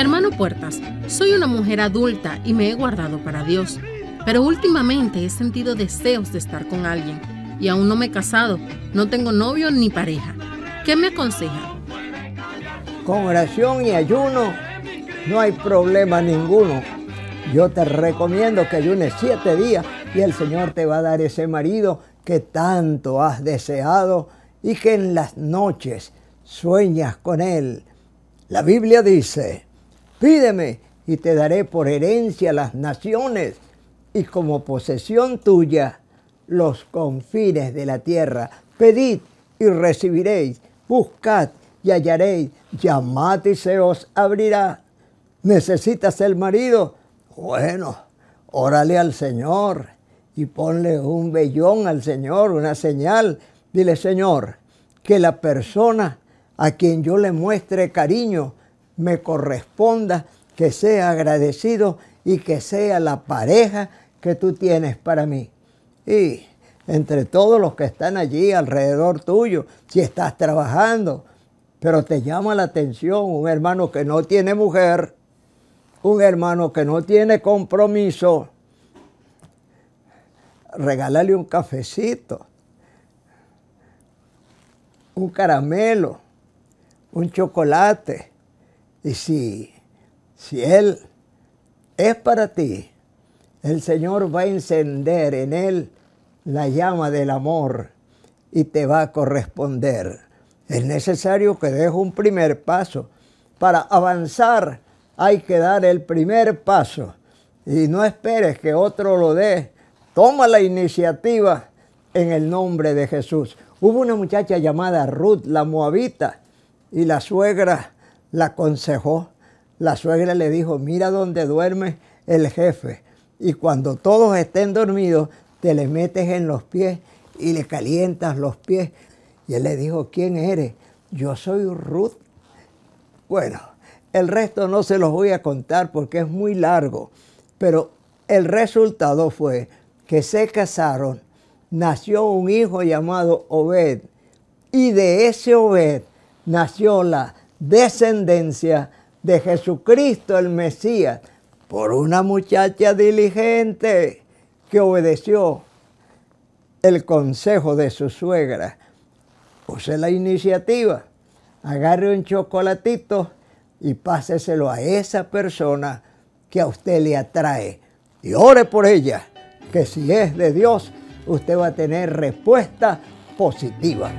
Hermano Puertas, soy una mujer adulta y me he guardado para Dios, pero últimamente he sentido deseos de estar con alguien y aún no me he casado, no tengo novio ni pareja. ¿Qué me aconseja? Con oración y ayuno no hay problema ninguno. Yo te recomiendo que ayunes siete días y el Señor te va a dar ese marido que tanto has deseado y que en las noches sueñas con él. La Biblia dice, Pídeme y te daré por herencia las naciones y como posesión tuya los confines de la tierra. Pedid y recibiréis, buscad y hallaréis, llamad y se os abrirá. ¿Necesitas el marido? Bueno, órale al Señor y ponle un vellón al Señor, una señal. Dile, Señor, que la persona a quien yo le muestre cariño, me corresponda, que sea agradecido y que sea la pareja que tú tienes para mí. Y entre todos los que están allí alrededor tuyo, si estás trabajando, pero te llama la atención un hermano que no tiene mujer, un hermano que no tiene compromiso, regálale un cafecito, un caramelo, un chocolate, y si, si Él es para ti, el Señor va a encender en Él la llama del amor y te va a corresponder. Es necesario que dejes un primer paso. Para avanzar hay que dar el primer paso y no esperes que otro lo dé. Toma la iniciativa en el nombre de Jesús. Hubo una muchacha llamada Ruth, la moabita, y la suegra la aconsejó. La suegra le dijo, mira dónde duerme el jefe. Y cuando todos estén dormidos, te le metes en los pies y le calientas los pies. Y él le dijo, ¿quién eres? Yo soy Ruth. Bueno, el resto no se los voy a contar porque es muy largo. Pero el resultado fue que se casaron, nació un hijo llamado Obed. Y de ese Obed nació la descendencia de Jesucristo el Mesías por una muchacha diligente que obedeció el consejo de su suegra. Puse la iniciativa, agarre un chocolatito y páseselo a esa persona que a usted le atrae y ore por ella, que si es de Dios, usted va a tener respuesta positiva.